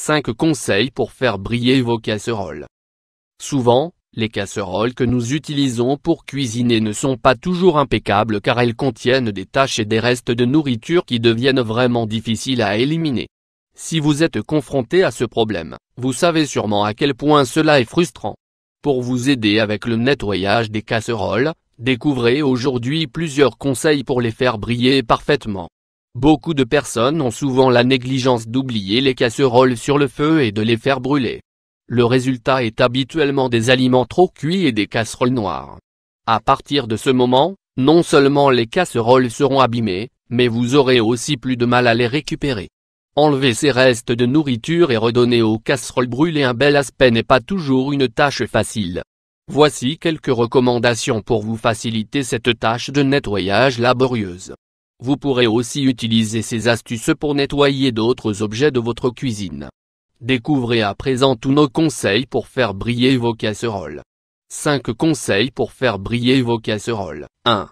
5 conseils pour faire briller vos casseroles. Souvent, les casseroles que nous utilisons pour cuisiner ne sont pas toujours impeccables car elles contiennent des taches et des restes de nourriture qui deviennent vraiment difficiles à éliminer. Si vous êtes confronté à ce problème, vous savez sûrement à quel point cela est frustrant. Pour vous aider avec le nettoyage des casseroles, découvrez aujourd'hui plusieurs conseils pour les faire briller parfaitement. Beaucoup de personnes ont souvent la négligence d'oublier les casseroles sur le feu et de les faire brûler. Le résultat est habituellement des aliments trop cuits et des casseroles noires. À partir de ce moment, non seulement les casseroles seront abîmées, mais vous aurez aussi plus de mal à les récupérer. Enlever ces restes de nourriture et redonner aux casseroles brûlées un bel aspect n'est pas toujours une tâche facile. Voici quelques recommandations pour vous faciliter cette tâche de nettoyage laborieuse. Vous pourrez aussi utiliser ces astuces pour nettoyer d'autres objets de votre cuisine. Découvrez à présent tous nos conseils pour faire briller vos casseroles. 5 conseils pour faire briller vos casseroles. 1.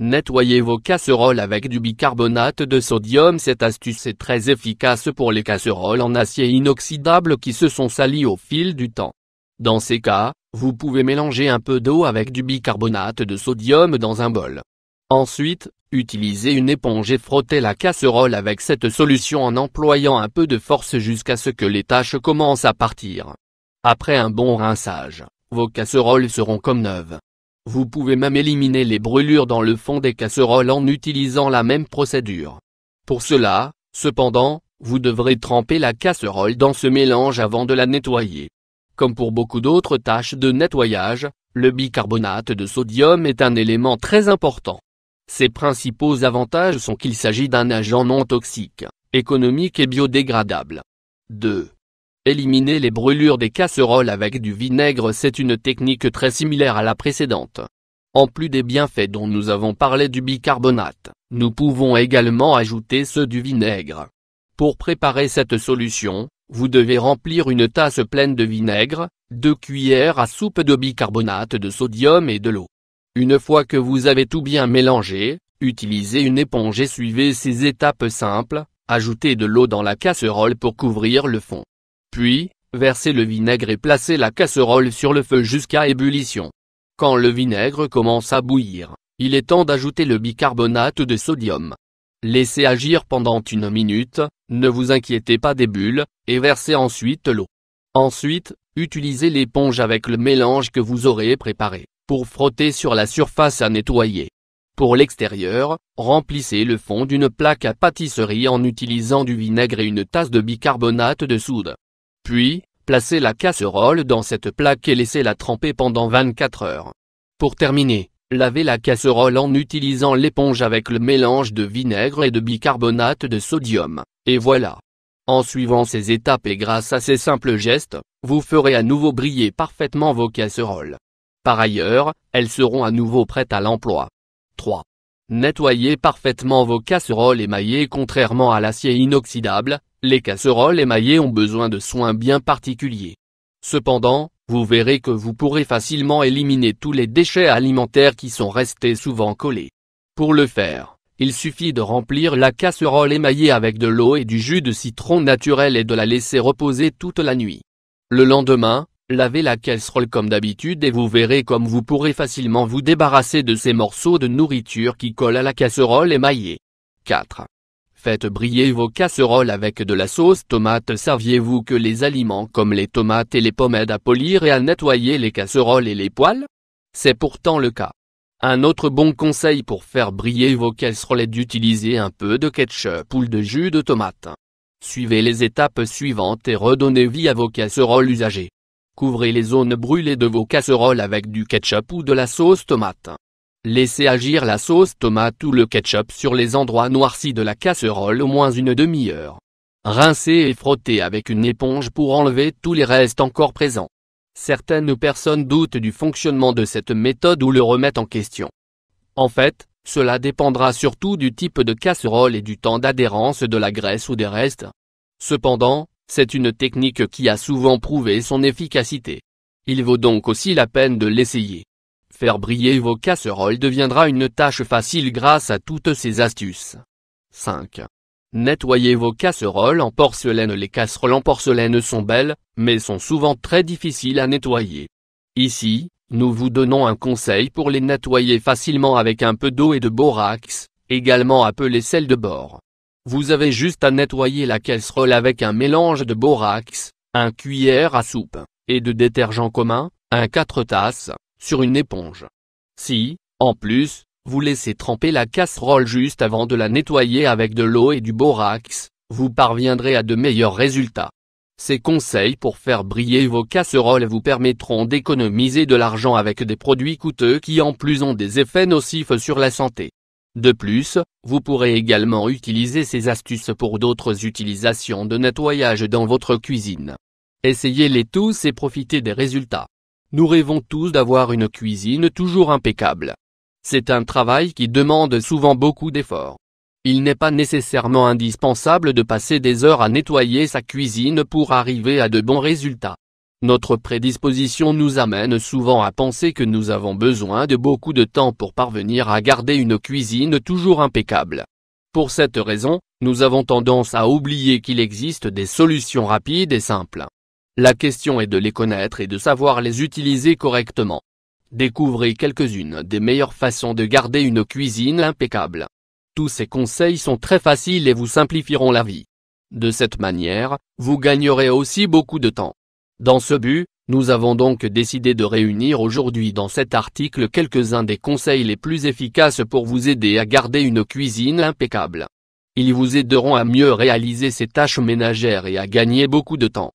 Nettoyez vos casseroles avec du bicarbonate de sodium. Cette astuce est très efficace pour les casseroles en acier inoxydable qui se sont salies au fil du temps. Dans ces cas, vous pouvez mélanger un peu d'eau avec du bicarbonate de sodium dans un bol. Ensuite, Utilisez une éponge et frottez la casserole avec cette solution en employant un peu de force jusqu'à ce que les taches commencent à partir. Après un bon rinçage, vos casseroles seront comme neuves. Vous pouvez même éliminer les brûlures dans le fond des casseroles en utilisant la même procédure. Pour cela, cependant, vous devrez tremper la casserole dans ce mélange avant de la nettoyer. Comme pour beaucoup d'autres tâches de nettoyage, le bicarbonate de sodium est un élément très important. Ses principaux avantages sont qu'il s'agit d'un agent non toxique, économique et biodégradable. 2. Éliminer les brûlures des casseroles avec du vinaigre c'est une technique très similaire à la précédente. En plus des bienfaits dont nous avons parlé du bicarbonate, nous pouvons également ajouter ceux du vinaigre. Pour préparer cette solution, vous devez remplir une tasse pleine de vinaigre, deux cuillères à soupe de bicarbonate de sodium et de l'eau. Une fois que vous avez tout bien mélangé, utilisez une éponge et suivez ces étapes simples, ajoutez de l'eau dans la casserole pour couvrir le fond. Puis, versez le vinaigre et placez la casserole sur le feu jusqu'à ébullition. Quand le vinaigre commence à bouillir, il est temps d'ajouter le bicarbonate de sodium. Laissez agir pendant une minute, ne vous inquiétez pas des bulles, et versez ensuite l'eau. Ensuite, utilisez l'éponge avec le mélange que vous aurez préparé pour frotter sur la surface à nettoyer. Pour l'extérieur, remplissez le fond d'une plaque à pâtisserie en utilisant du vinaigre et une tasse de bicarbonate de soude. Puis, placez la casserole dans cette plaque et laissez-la tremper pendant 24 heures. Pour terminer, lavez la casserole en utilisant l'éponge avec le mélange de vinaigre et de bicarbonate de sodium, et voilà. En suivant ces étapes et grâce à ces simples gestes, vous ferez à nouveau briller parfaitement vos casseroles. Par ailleurs, elles seront à nouveau prêtes à l'emploi. 3. Nettoyez parfaitement vos casseroles émaillées contrairement à l'acier inoxydable, les casseroles émaillées ont besoin de soins bien particuliers. Cependant, vous verrez que vous pourrez facilement éliminer tous les déchets alimentaires qui sont restés souvent collés. Pour le faire, il suffit de remplir la casserole émaillée avec de l'eau et du jus de citron naturel et de la laisser reposer toute la nuit. Le lendemain, Lavez la casserole comme d'habitude et vous verrez comme vous pourrez facilement vous débarrasser de ces morceaux de nourriture qui collent à la casserole émaillée. 4. Faites briller vos casseroles avec de la sauce tomate Saviez-vous que les aliments comme les tomates et les pommes à polir et à nettoyer les casseroles et les poêles C'est pourtant le cas. Un autre bon conseil pour faire briller vos casseroles est d'utiliser un peu de ketchup ou de jus de tomate. Suivez les étapes suivantes et redonnez vie à vos casseroles usagées. Couvrez les zones brûlées de vos casseroles avec du ketchup ou de la sauce tomate. Laissez agir la sauce tomate ou le ketchup sur les endroits noircis de la casserole au moins une demi-heure. Rincez et frottez avec une éponge pour enlever tous les restes encore présents. Certaines personnes doutent du fonctionnement de cette méthode ou le remettent en question. En fait, cela dépendra surtout du type de casserole et du temps d'adhérence de la graisse ou des restes. Cependant, c'est une technique qui a souvent prouvé son efficacité. Il vaut donc aussi la peine de l'essayer. Faire briller vos casseroles deviendra une tâche facile grâce à toutes ces astuces. 5. Nettoyez vos casseroles en porcelaine Les casseroles en porcelaine sont belles, mais sont souvent très difficiles à nettoyer. Ici, nous vous donnons un conseil pour les nettoyer facilement avec un peu d'eau et de borax, également appelé sel de bord. Vous avez juste à nettoyer la casserole avec un mélange de borax, un cuillère à soupe, et de détergent commun, un 4 tasses, sur une éponge. Si, en plus, vous laissez tremper la casserole juste avant de la nettoyer avec de l'eau et du borax, vous parviendrez à de meilleurs résultats. Ces conseils pour faire briller vos casseroles vous permettront d'économiser de l'argent avec des produits coûteux qui en plus ont des effets nocifs sur la santé. De plus, vous pourrez également utiliser ces astuces pour d'autres utilisations de nettoyage dans votre cuisine. Essayez-les tous et profitez des résultats. Nous rêvons tous d'avoir une cuisine toujours impeccable. C'est un travail qui demande souvent beaucoup d'efforts. Il n'est pas nécessairement indispensable de passer des heures à nettoyer sa cuisine pour arriver à de bons résultats. Notre prédisposition nous amène souvent à penser que nous avons besoin de beaucoup de temps pour parvenir à garder une cuisine toujours impeccable. Pour cette raison, nous avons tendance à oublier qu'il existe des solutions rapides et simples. La question est de les connaître et de savoir les utiliser correctement. Découvrez quelques-unes des meilleures façons de garder une cuisine impeccable. Tous ces conseils sont très faciles et vous simplifieront la vie. De cette manière, vous gagnerez aussi beaucoup de temps. Dans ce but, nous avons donc décidé de réunir aujourd'hui dans cet article quelques-uns des conseils les plus efficaces pour vous aider à garder une cuisine impeccable. Ils vous aideront à mieux réaliser ces tâches ménagères et à gagner beaucoup de temps.